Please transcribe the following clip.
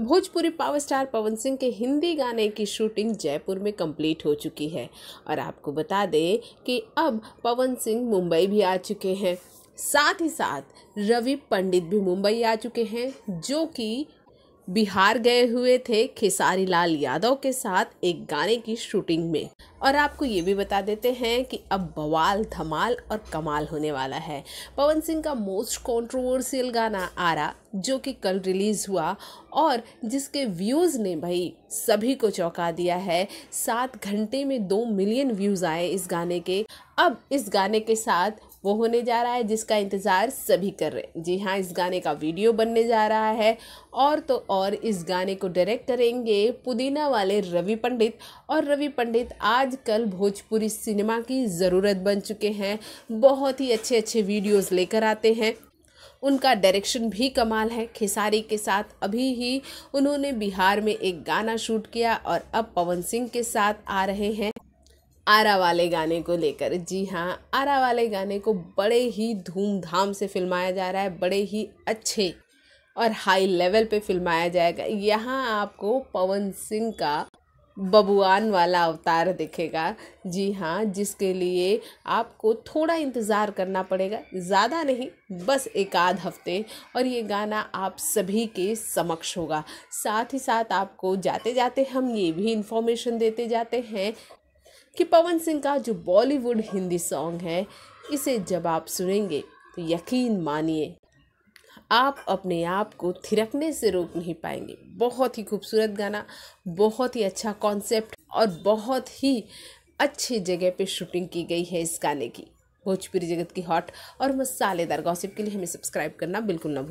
Bhojpuri power star Pawan Singh के हिंदी गाने की शूटिंग जयपुर में कंप्लीट हो चुकी है और आपको बता दें कि अब पवन सिंह मुंबई भी आ चुके हैं साथ ही साथ रवि पंडित भी मुंबई आ चुके हैं जो कि बिहार गए हुए थे खेसारी लाल यादव के साथ एक गाने की शूटिंग में और आपको ये भी बता देते हैं कि अब बवाल धमाल और कमाल होने वाला है पवन सिंह का मोस्ट कंट्रोवर्शियल गाना आरा जो कि कल रिलीज़ हुआ और जिसके व्यूज़ ने भाई सभी को चौंका दिया है सात घंटे में दो मिलियन व्यूज़ आए इस गाने के अब इस गाने के साथ वो होने जा रहा है जिसका इंतज़ार सभी कर रहे हैं जी हाँ इस गाने का वीडियो बनने जा रहा है और तो और इस गाने को डायरेक्ट करेंगे पुदीना वाले रवि पंडित और रवि पंडित आजकल भोजपुरी सिनेमा की ज़रूरत बन चुके हैं बहुत ही अच्छे अच्छे वीडियोस लेकर आते हैं उनका डायरेक्शन भी कमाल है खेसारी के साथ अभी ही उन्होंने बिहार में एक गाना शूट किया और अब पवन सिंह के साथ आ रहे हैं आरा वाले गाने को लेकर जी हाँ आरा वाले गाने को बड़े ही धूमधाम से फिल्माया जा रहा है बड़े ही अच्छे और हाई लेवल पे फिल्माया जाएगा यहाँ आपको पवन सिंह का बबुआन वाला अवतार दिखेगा जी हाँ जिसके लिए आपको थोड़ा इंतज़ार करना पड़ेगा ज़्यादा नहीं बस एक आध हफ्ते और ये गाना आप सभी के समक्ष होगा साथ ही साथ आपको जाते जाते हम ये भी इन्फॉर्मेशन देते जाते हैं कि पवन सिंह का जो बॉलीवुड हिंदी सॉन्ग है इसे जब आप सुनेंगे तो यकीन मानिए आप अपने आप को थिरकने से रोक नहीं पाएंगे बहुत ही खूबसूरत गाना बहुत ही अच्छा कॉन्सेप्ट और बहुत ही अच्छी जगह पे शूटिंग की गई है इस गाने की भोजपुरी जगत की हॉट और मसालेदार गॉसिप के लिए हमें सब्सक्राइब करना बिल्कुल ना भूल